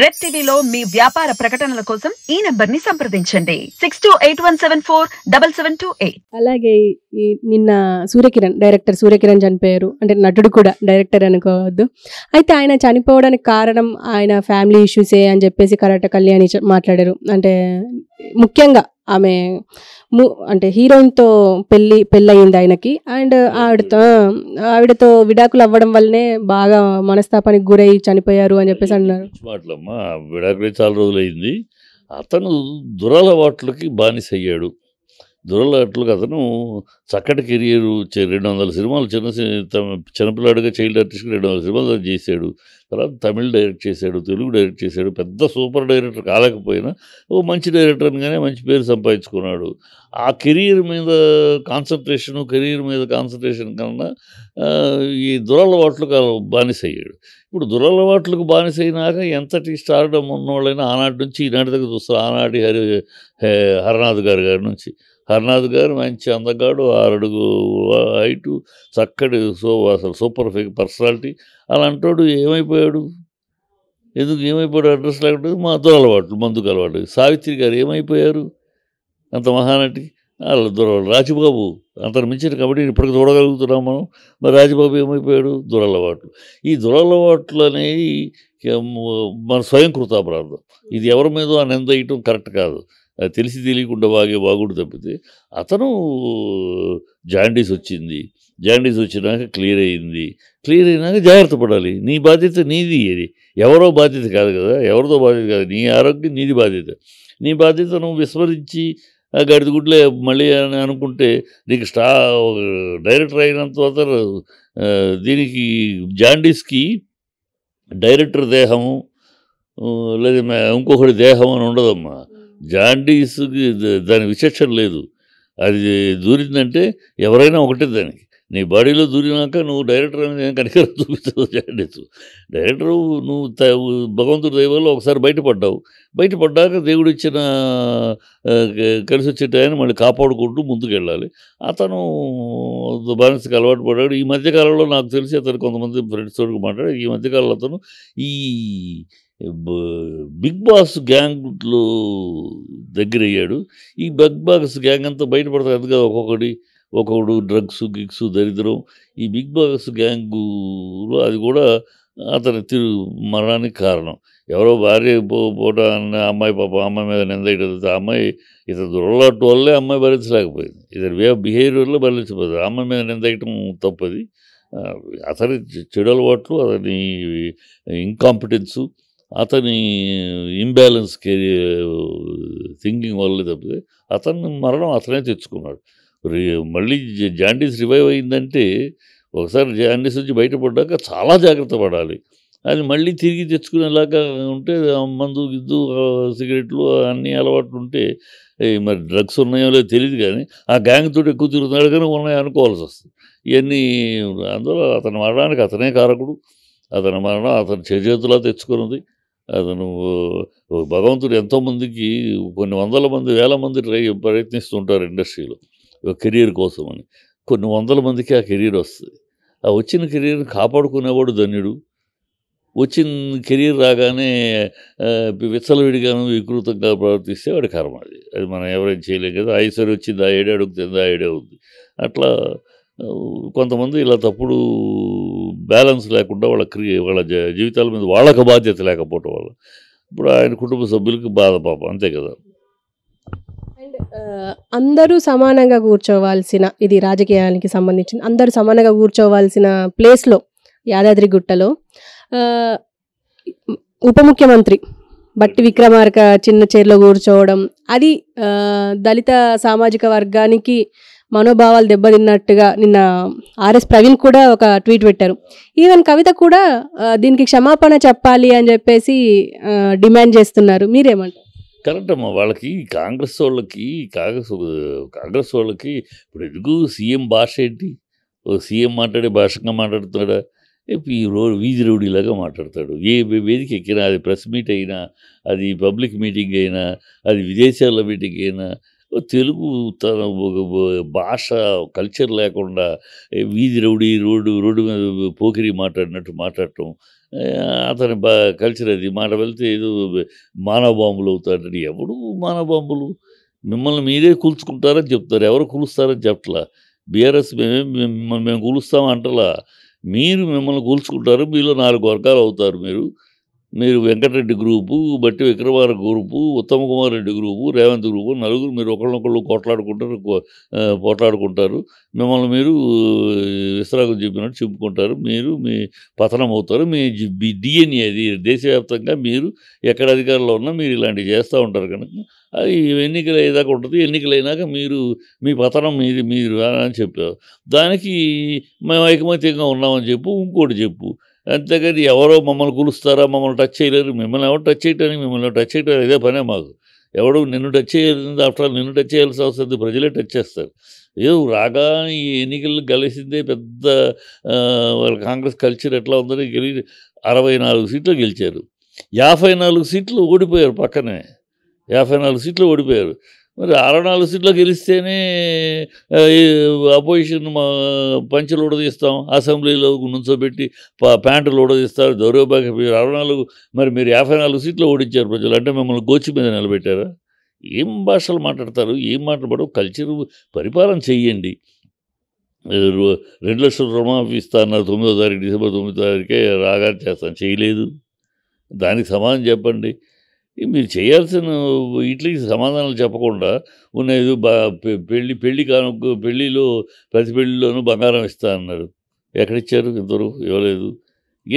red టీవీలో మీ వ్యాపార ప్రకటనల కోసం ఈ నెంబర్ ని సంప్రదించండి six two eight one seven four double seven two eight అలాగే నిన్న సూర్యకిరణ్ డైరెక్టర్ సూర్యకిరణ్ చనిపోయారు అంటే నటుడు కూడా డైరెక్టర్ అనుకోవద్దు అయితే ఆయన చనిపోవడానికి కారణం ఆయన ఫ్యామిలీ ఇష్యూసే అని చెప్పేసి కరాట కళ్యాణి మాట్లాడారు అంటే ముఖ్యంగా ఆమె అంటే హీరోయిన్తో పెళ్ళి పెళ్ళయింది ఆయనకి అండ్ ఆవిడతో ఆవిడతో విడాకులు అవ్వడం వల్లనే బాగా మనస్తాపానికి గురై చనిపోయారు అని చెప్పేసి అన్నారు మాటలమ్మా విడాకులే చాలా అయింది అతను దురలవాట్లకి బానిసయ్యాడు దొరలాట్లుగా అతను చక్కటి కెరియర్ రెండు వందల సినిమాలు చిన్న చిన్నపిల్లాడిగా చైల్డ్ ఆర్టిస్ట్గా రెండు వందల సినిమాలు చేశాడు తర్వాత తమిళ్ డైరెక్ట్ చేశాడు తెలుగు డైరెక్ట్ చేశాడు పెద్ద సూపర్ డైరెక్టర్ కాలేకపోయినా ఓ మంచి డైరెక్టర్ అనగానే మంచి పేరు సంపాదించుకున్నాడు ఆ కెరీర్ మీద కాన్సన్ట్రేషను కెరీర్ మీద కాన్సన్ట్రేషన్ కన్నా ఈ దురలవాట్లకు బానిస అయ్యాడు ఇప్పుడు దురలవాట్లకు బానిసైనాక ఎంతటి స్టార్డం ఉన్నవాళ్ళైనా ఆనాటి నుంచి ఈనాటి దగ్గర చూస్తారు ఆనాటి హరి హరనాథ్ గారి గారి నుంచి హరినాథ్ గారు మంచి అందగాడు ఆరడుగు హైటు చక్కటి సో అసలు సూపర్ ఫిక్ పర్సనాలిటీ అలా అంటాడు ఏమైపోయాడు ఎందుకు ఏమైపోయాడు అడ్రస్ లేకుండా మా దురలవాట్లు మందుకు అలవాటు సావిత్రి గారు ఏమైపోయారు అంత మహానటి రాజుబాబు అంతను మించిన కబడ్డీ ఇప్పటికి చూడగలుగుతున్నాం మనం మరి రాజుబాబు ఏమైపోయాడు దురలవాట్లు ఈ దురలవాట్లు అనేవి మన స్వయం కృతాపరాధం ఇది ఎవరి మీద ఆ నింద ఇయటం కరెక్ట్ కాదు అది తెలిసి తెలియకుండా వాగే బాగుడు తప్పితే అతను జాండీస్ వచ్చింది జాండీస్ వచ్చినాక క్లియర్ అయింది క్లియర్ అయినాక జాగ్రత్త పడాలి నీ బాధ్యత నీది అది ఎవరో బాధ్యత కాదు కదా ఎవరిదో బాధ్యత కాదు నీ ఆరోగ్యం నీది బాధ్యత నీ బాధ్యతను విస్మరించి గుడ్లే మళ్ళీ అని అనుకుంటే నీకు స్టా డైరెక్టర్ అయినంత వరకు దీనికి జాండీస్కి డైరెక్టర్ దేహము లేదా ఇంకొకటి దేహం అని ఉండదమ్మా జాండీస్కి దాని విశేషం లేదు అది దూరిందంటే ఎవరైనా ఒకటే దానికి నీ బాడీలో దూరినాక నువ్వు డైరెక్టర్ అనేది కనికరం చూపించదు డైరెక్టర్ నువ్వు భగవంతుడి దైవాల్లో ఒకసారి బయటపడ్డావు బయటపడ్డాక దేవుడు ఇచ్చిన కలిసి వచ్చే టైం మళ్ళీ కాపాడుకుంటూ ముందుకెళ్ళాలి అతను బానిసకి అలవాటు పడ్డాడు ఈ మధ్యకాలంలో నాకు తెలిసి అతను కొంతమంది ఫ్రెండ్స్ తోడు మాట్లాడాడు ఈ మధ్యకాలంలో అతను ఈ బిగ్ బాస్ గ్యాంగ్లో దగ్గర అయ్యాడు ఈ బిగ్ బాస్ గ్యాంగ్ అంతా బయటపడతాయి ఎందుకు ఒక్కొక్కటి ఒకడు డ్రగ్స్ గిగ్స్ దరిద్రం ఈ బిగ్ బాస్ గ్యాంగులో అది కూడా అతని తిరు మరణానికి కారణం ఎవరో భార్య పోట అన్న అమ్మాయి పాప అమ్మాయి మీద నింద ఇటు అమ్మాయి ఇతర దొరలాట్ వల్లే అమ్మాయి భరించలేకపోయింది ఇతర వే బిహేవియర్లో భరించకపోతుంది అమ్మాయి మీద నింద ఇయటం తప్పది అతని చెడు అలవాట్లు అతని ఇన్కాంపిటెన్సు అతని ఇంబ్యాలెన్స్ కెరీ థింకింగ్ వల్లే తప్పితే అతన్ని మరణం అతనే తెచ్చుకున్నాడు మళ్ళీ జాండీస్ రివైవ్ అయిందంటే ఒకసారి జాండీస్ నుంచి బయటపడ్డాక చాలా జాగ్రత్త పడాలి అది మళ్ళీ తిరిగి తెచ్చుకునేలాగా ఉంటే మందు గిద్దు సిగరెట్లు అన్నీ అలవాట్లు ఉంటే మరి డ్రగ్స్ ఉన్నాయో లేదో తెలియదు కానీ ఆ గ్యాంగ్ తోటి ఎక్కువ తిరుగుతున్నాడు కానీ ఉన్నాయి అనుకోవాల్సి వస్తుంది ఇవన్నీ అందువల్ల అతను మరణానికి అతనే కారకుడు అతని మరణం అతను చేజేతులా తెచ్చుకున్నది అతను భగవంతుడు ఎంతోమందికి కొన్ని వందల మంది వేల మంది ప్రయత్నిస్తుంటారు ఇండస్ట్రీలో కెరీర్ కోసం అని కొన్ని వందల మందికి ఆ కెరీర్ వస్తుంది ఆ వచ్చిన కెరీర్ని కాపాడుకునేవాడు ధన్యుడు వచ్చిన కెరీర్ రాగానే విచ్చలవిడిగాను వికృతంగా ప్రవర్తిస్తే వాడి కర్మ అది అది మనం ఎవరైనా చేయలేం కదా ఐసరి వచ్చింది ఆ ఏడే అడుగుతుంది ఆ ఏడే ఉంది అట్లా కొంతమంది ఇలా తప్పుడు బ్యాలెన్స్ లేకుండా వాళ్ళ క్రియ వాళ్ళ జీవితాల మీద వాళ్ళకు బాధ్యత లేకపోవటం వల్ల ఇప్పుడు ఆయన కుటుంబ సభ్యులకి బాధ పాపం అంతే కదా అందరూ సమానంగా కూర్చోవాల్సిన ఇది రాజకీయానికి సంబంధించిన అందరూ సమానంగా కూర్చోవాల్సిన ప్లేస్లో యాదాద్రి గుట్టలో ఉప ముఖ్యమంత్రి బట్టి విక్రమార్క చిన్న చైర్లో కూర్చోవడం అది దళిత సామాజిక వర్గానికి మనోభావాలు దెబ్బతిన్నట్టుగా నిన్న ఆర్ఎస్ ప్రవీణ్ కూడా ఒక ట్వీట్ పెట్టారు ఈవెన్ కవిత కూడా దీనికి క్షమాపణ చెప్పాలి అని చెప్పేసి డిమాండ్ చేస్తున్నారు మీరేమంటారు కరెక్ట్ అమ్మా వాళ్ళకి కాంగ్రెస్ వాళ్ళకి కాంగ్రెస్ కాంగ్రెస్ వాళ్ళకి ఇప్పుడు ఎందుకు సీఎం భాష ఏంటి సీఎం మాట్లాడే భాషగా మాట్లాడుతున్నాడా ఈ రో వీధి రౌడీలాగా మాట్లాడతాడు ఏ వేదిక ఎక్కినా అది ప్రెస్ మీట్ అయినా అది పబ్లిక్ మీటింగ్ అయినా అది విదేశాల మీటింగ్ అయినా తెలుగు తన భాష కల్చర్ లేకుండా వీధి రౌడీ రోడ్డు రోడ్డు మీద పోకిరి మాట్లాడినట్టు మాట్లాడటం అతని కల్చర్ అది మాట వెళ్తే ఏదో మానవ బాంబులు అవుతాడని ఎవడు మానవ బాంబులు మిమ్మల్ని మీరే కూల్చుకుంటారని చెప్తారు ఎవరు కూలుస్తారని చెప్పట్లా బీఆర్ఎస్ మేమే మిమ్మల్ని మేము కూలుస్తామంటలా మీరు మిమ్మల్ని కూల్చుకుంటారు మీలో నాలుగు వర్గాలు అవుతారు మీరు మీరు వెంకటరెడ్డి గ్రూపు బట్టి Vikramarka group Uttam Kumar Reddy group Revanth group నలుగురు మీరు ఒకళ్ళొకళ్ళు కొట్లాడుకుంటారు పోట్లాడుకుంటారు మిమ్మల్ని మీరు విశ్రాగం చెప్పినట్టు చెప్పుకుంటారు మీరు మీ పతనం అవుతారు మీ డిఎన్ఏ అది దేశవ్యాప్తంగా మీరు ఎక్కడ అధికారంలో ఉన్నా మీరు ఇలాంటివి చేస్తూ ఉంటారు కనుక అది ఎన్నికలు అయ్యేదాకా ఉంటుంది ఎన్నికలు అయినాక మీరు మీ పతనం మీది మీరు అని చెప్పారు దానికి మేము ఐకమత్యంగా ఉన్నామని చెప్పు ఇంకోటి చెప్పు అంతేకాదు ఎవరో మమ్మల్ని కూలుస్తారా మమ్మల్ని టచ్ చేయలేరు మిమ్మల్ని ఎవరు టచ్ చేయటానికి మిమ్మల్ని టచ్ చేయటం ఇదే పనే మాకు ఎవడు నిన్ను టచ్ చేయాల్సింది ఆఫ్టర్ ఆల్ నిన్ను టచ్ చేయాల్సిన అవసరం ప్రజలే టచ్ చేస్తారు ఏదో రాగా ఈ ఎన్నికలు కలిసిందే పెద్ద వాళ్ళ కాంగ్రెస్ కల్చర్ ఎట్లా ఉందని గెలి అరవై నాలుగు సీట్లు గెలిచారు యాభై నాలుగు సీట్లు ఓడిపోయారు పక్కనే యాభై నాలుగు సీట్లు ఓడిపోయారు మరి అరవై నాలుగు సీట్లు గెలిస్తేనే అపోజిషన్ మా పంచులు ఉడదీస్తాం అసెంబ్లీలో నుంచోబెట్టి ప్యాంటులు ఉడదీస్తారు దౌర్భాగ్య మీరు అరవై నాలుగు మరి మీరు యాభై నాలుగు సీట్లు ఓడించారు ప్రజలు అంటే మిమ్మల్ని గోచి మీద నిలబెట్టారా ఏం భాషలు మాట్లాడతారు ఏం మాట్లాడవు కల్చర్ పరిపాలన చెయ్యండి రెండు లక్షల రుణమాఫీ ఇస్తా అన్నారు తొమ్మిదో తారీఖు డిసెంబర్ తొమ్మిదో తారీఖే రాగా చేస్తాను చేయలేదు దానికి సమాధానం చెప్పండి మీరు చేయాల్సిన వీటికి సమాధానాలు చెప్పకుండా ఉన్నది పెళ్ళి పెళ్ళి కాను పెళ్ళిలో ప్రతి పెళ్ళిలోనూ బంగారం ఇస్తా అన్నారు ఎక్కడిచ్చారు ఇంతవరకు ఇవ్వలేదు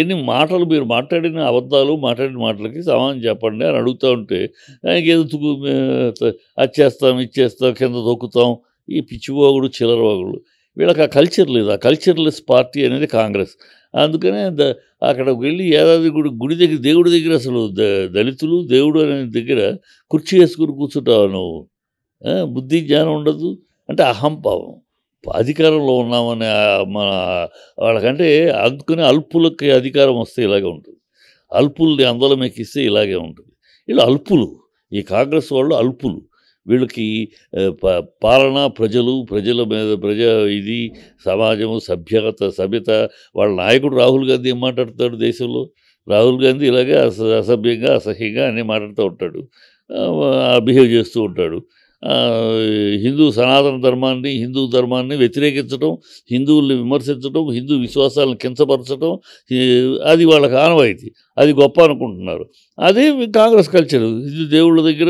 ఎన్ని మాటలు మీరు మాట్లాడిన అబద్ధాలు మాట్లాడిన మాటలకి సమాధానం చెప్పండి అని అడుగుతూ ఉంటే ఆయనకి ఎందుకు అచ్చేస్తాం ఇచ్చేస్తాం కింద తొక్కుతాం ఈ పిచ్చివాగుడు చిల్లరవాగుడు వీళ్ళకి ఆ కల్చర్ లేదు ఆ కల్చర్లెస్ పార్టీ అనేది కాంగ్రెస్ అందుకనే ద అక్కడ వెళ్ళి యాదాద్రి గుడి గుడి దగ్గర దేవుడి దగ్గర అసలు ద దళితులు దేవుడు అనే దగ్గర కుర్చీ వేసుకుని కూర్చుంటావు నువ్వు బుద్ధి జ్ఞానం ఉండదు అంటే అహంభావం అధికారంలో ఉన్నామని మన వాళ్ళకంటే అందుకునే అల్పులకి అధికారం వస్తే ఇలాగే ఉంటుంది అల్పుల్ని అందలం ఎక్కిస్తే ఇలాగే ఉంటుంది వీళ్ళు అల్పులు ఈ కాంగ్రెస్ వాళ్ళు అల్పులు వీళ్ళకి పాలన ప్రజలు ప్రజల మీద ప్రజా ఇది సమాజము సభ్యత సభ్యత వాళ్ళ నాయకుడు రాహుల్ గాంధీ ఏం మాట్లాడతాడు దేశంలో రాహుల్ గాంధీ ఇలాగే అస అసభ్యంగా అసహ్యంగా అనే మాట్లాడుతూ ఉంటాడు బిహేవ్ చేస్తూ ఉంటాడు హిందూ సనాతన ధర్మాన్ని హిందూ ధర్మాన్ని వ్యతిరేకించడం హిందువుల్ని విమర్శించడం హిందూ విశ్వాసాలను కించపరచడం అది వాళ్ళకి ఆనవాయితీ అది గొప్ప అనుకుంటున్నారు అదే కాంగ్రెస్ కల్చర్ ఇది దేవుళ్ళ దగ్గర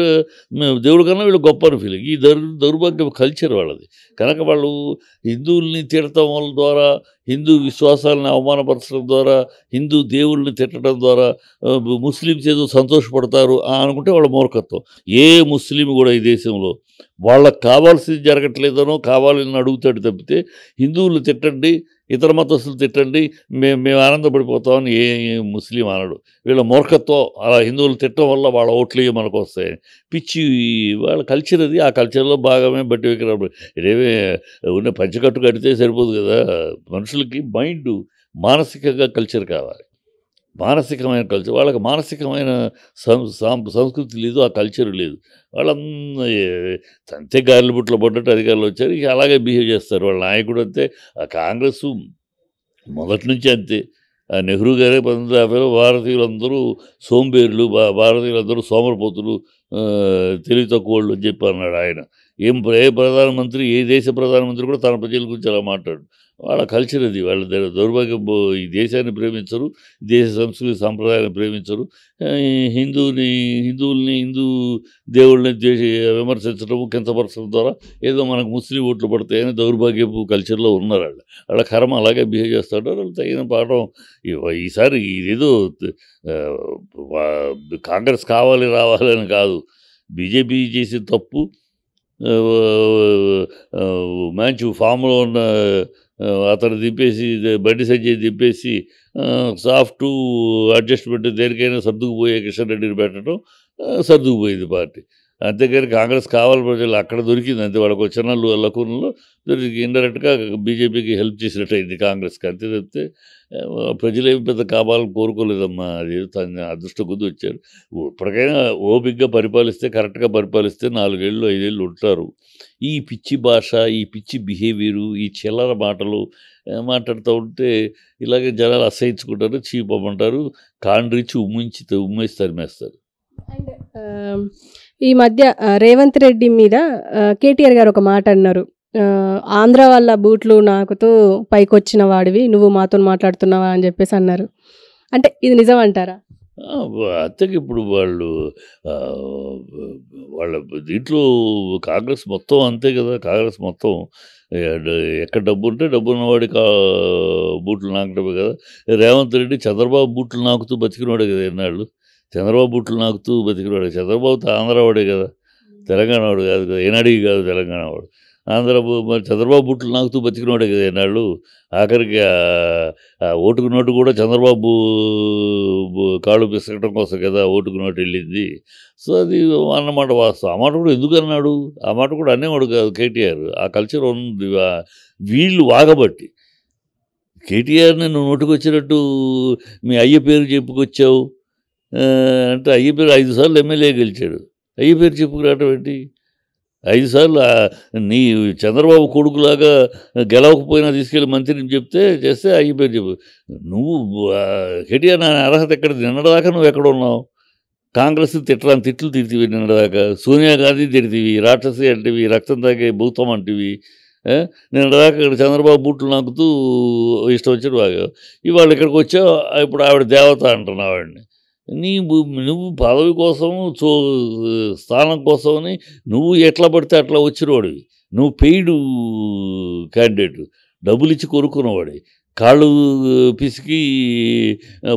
దేవుడి కన్నా వీళ్ళు గొప్ప అని ఫీలింగ్ ఈ దౌర్ దౌర్భాగ్య కల్చర్ వాళ్ళది కనుక వాళ్ళు హిందువుల్ని తిడటం వాళ్ళ ద్వారా హిందూ విశ్వాసాలను అవమానపరచడం ద్వారా హిందూ దేవుళ్ళని తిట్టడం ద్వారా ముస్లిం ఏదో సంతోషపడతారు అనుకుంటే వాళ్ళ మూర్ఖత్వం ఏ ముస్లిం కూడా ఈ దేశంలో వాళ్ళకు కావాల్సింది జరగట్లేదనో కావాలని అడుగుతాడు తప్పితే హిందువులు తిట్టండి ఇతర మతస్థులు తిట్టండి మేము మేము ఆనందపడిపోతామని ఏ ముస్లిం అనడు వీళ్ళ మూర్ఖత్వం అలా హిందువులు తిట్టడం వల్ల వాళ్ళ ఓట్లు మనకు వస్తాయని పిచ్చి వాళ్ళ కల్చర్ అది ఆ కల్చర్లో భాగమే బట్టి విక్రమ ఇదేమే ఉన్న పంచకట్టు కడితే సరిపోదు కదా మనుషులకి మైండ్ మానసికంగా కల్చర్ కావాలి మానసికమైన కల్చర్ వాళ్ళకి మానసికమైన సంస్కృతి లేదు ఆ కల్చర్ లేదు వాళ్ళంద అంతే గాలి బుట్లు పడ్డట్టు అధికారులు వచ్చారు ఇక అలాగే బిహేవ్ చేస్తారు వాళ్ళ నాయకుడు అంతే ఆ కాంగ్రెస్ మొదటి నుంచి అంతే నెహ్రూ గారే పంతొమ్మిది యాభైలో భారతీయులందరూ సోంబేర్లు భారతీయులందరూ సోమరపోతులు తెలివి తక్కువ వాళ్ళు అని చెప్పి అన్నాడు ఆయన ఏం ఏ ప్రధానమంత్రి ఏ దేశ ప్రధానమంత్రి కూడా తన ప్రజల గురించి అలా మాట్లాడు వాళ్ళ కల్చర్ అది వాళ్ళ దౌర్భాగ్యం ఈ దేశాన్ని ప్రేమించరు దేశ సంస్కృతి సాంప్రదాయాన్ని ప్రేమించరు హిందువుని హిందువుల్ని హిందూ దేవుళ్ళని ద్వేష విమర్శించడము కించపరచడం ద్వారా ఏదో మనకు ముస్లిం ఓట్లు పడతాయని దౌర్భాగ్యపు కల్చర్లో ఉన్నారు వాళ్ళు వాళ్ళ కర్మ అలాగే బిహేవ్ చేస్తాడు వాళ్ళు తగిన పాఠం ఈసారి ఇదేదో కాంగ్రెస్ కావాలి రావాలని కాదు బీజేపీ చేసే తప్పు మంచి ఫామ్లో ఉన్న అతను దింపేసి బండి సంజయ్ దింపేసి సాఫ్ట్ అడ్జస్ట్మెంట్ దేనికైనా సర్దుకుపోయే కిషన్ రెడ్డిని పెట్టడం సర్దుకుపోయింది పార్టీ అంతేకాని కాంగ్రెస్ కావాలి ప్రజలు అక్కడ దొరికింది అంతే వాళ్ళకు చిన్న లకునలో దొరికి ఇండైరెక్ట్గా బీజేపీకి హెల్ప్ చేసినట్టు అయింది కాంగ్రెస్కి అంతే తప్పితే ఏమి పెద్ద కావాలని కోరుకోలేదమ్మా అది తన అదృష్ట కొద్ది వచ్చారు ఇప్పటికైనా ఓపిక్గా పరిపాలిస్తే కరెక్ట్గా పరిపాలిస్తే నాలుగేళ్ళు ఐదేళ్ళు ఉంటారు ఈ పిచ్చి భాష ఈ పిచ్చి బిహేవియరు ఈ చిల్లర మాటలు మాట్లాడుతూ ఉంటే ఇలాగే జనాలు అసహించుకుంటారు చీపమంటారు కాండ్రిచ్చి ఉమ్మించి ఉమ్మేస్తారు మేస్తారు ఈ మధ్య రేవంత్ రెడ్డి మీద కేటీఆర్ గారు ఒక మాట అన్నారు ఆంధ్ర వాళ్ళ బూట్లు నాకుతో పైకొచ్చిన వాడివి నువ్వు మాతో మాట్లాడుతున్నావా అని చెప్పేసి అన్నారు అంటే ఇది నిజం అంటారా అంతకి ఇప్పుడు వాళ్ళు వాళ్ళ దీంట్లో కాంగ్రెస్ మొత్తం అంతే కదా కాంగ్రెస్ మొత్తం ఎక్కడ డబ్బు ఉంటే డబ్బు ఉన్నవాడి కా బూట్లు నాకడమే కదా రేవంత్ రెడ్డి చంద్రబాబు బూట్లు నాకుతూ బతికినవాడు కదా ఎన్నాళ్ళు చంద్రబాబు బుట్లు నాకుతూ బతికినవాడు చంద్రబాబు ఆంధ్రవాడే కదా తెలంగాణ వాడు కాదు కదా ఏనాడికి కాదు తెలంగాణ వాడు ఆంధ్రబాబు మరి చంద్రబాబు బుట్లు నాకుతూ బతికినవాడే కదా ఏనాళ్ళు ఆఖరికి ఓటుకు నోటు కూడా చంద్రబాబు కాళ్ళు పిసకటం కోసం కదా ఓటుకు నోటు వెళ్ళింది సో అది అన్నమాట వాస్తవం ఆ మాట కూడా ఎందుకు అన్నాడు ఆ మాట కూడా అనేవాడు కాదు కేటీఆర్ ఆ కల్చర్ ఉంది వీళ్ళు వాగబట్టి కేటీఆర్ని నువ్వు నోటుకొచ్చినట్టు మీ అయ్య పేరు చెప్పుకొచ్చావు అంటే అయ్యి పేరు ఐదు సార్లు ఎమ్మెల్యే గెలిచాడు అయ్యి పేరు చెప్పుకురావటం ఏంటి ఐదు సార్లు నీ చంద్రబాబు కొడుకులాగా గెలవకపోయినా తీసుకెళ్ళి మంత్రిని చెప్తే చేస్తే అయ్యి పేరు చెప్పు నువ్వు కెటిఆర్ నా అర్హత ఎక్కడ నిన్నదాకా నువ్వు ఎక్కడ ఉన్నావు కాంగ్రెస్ తిట్టడానికి తిట్లు తిడితివి నిన్నదాకా సోనియా గాంధీ తిడితివి రాక్షసి అంటేవి రక్తం తాగే భూతం అంటివి నేను ఇక్కడ చంద్రబాబు బూట్లు నాకుతూ ఇష్టం వచ్చాడు బాగా ఇవాళ ఇక్కడికి వచ్చావు ఇప్పుడు ఆవిడ దేవత అంటున్నా ఆవిడని నీ నువ్వు పదవి కోసం చో స్థానం కోసమని నువ్వు ఎట్లా పడితే అట్లా వచ్చినవాడివి నువ్వు పెయిడు క్యాండిడేట్ డబ్బులు ఇచ్చి కొనుక్కున్నవాడి కాళ్ళు పిసికి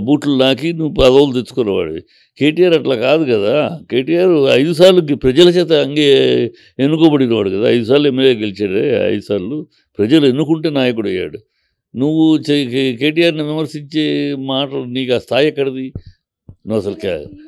బూట్లు నాకి నువ్వు పదవులు తెచ్చుకున్నవాడివి కేటీఆర్ అట్లా కాదు కదా కేటీఆర్ ఐదు సార్లు ప్రజల చేత అంగే ఎన్నుకోబడినవాడు కదా ఐదు సార్లు ఎమ్మెల్యే గెలిచాడు ఐదు సార్లు ప్రజలు ఎన్నుకుంటే నాయకుడు అయ్యాడు నువ్వు కేటీఆర్ని విమర్శించే మాటలు నీకు ఆ స్థాయి ఎక్కడిది No es el que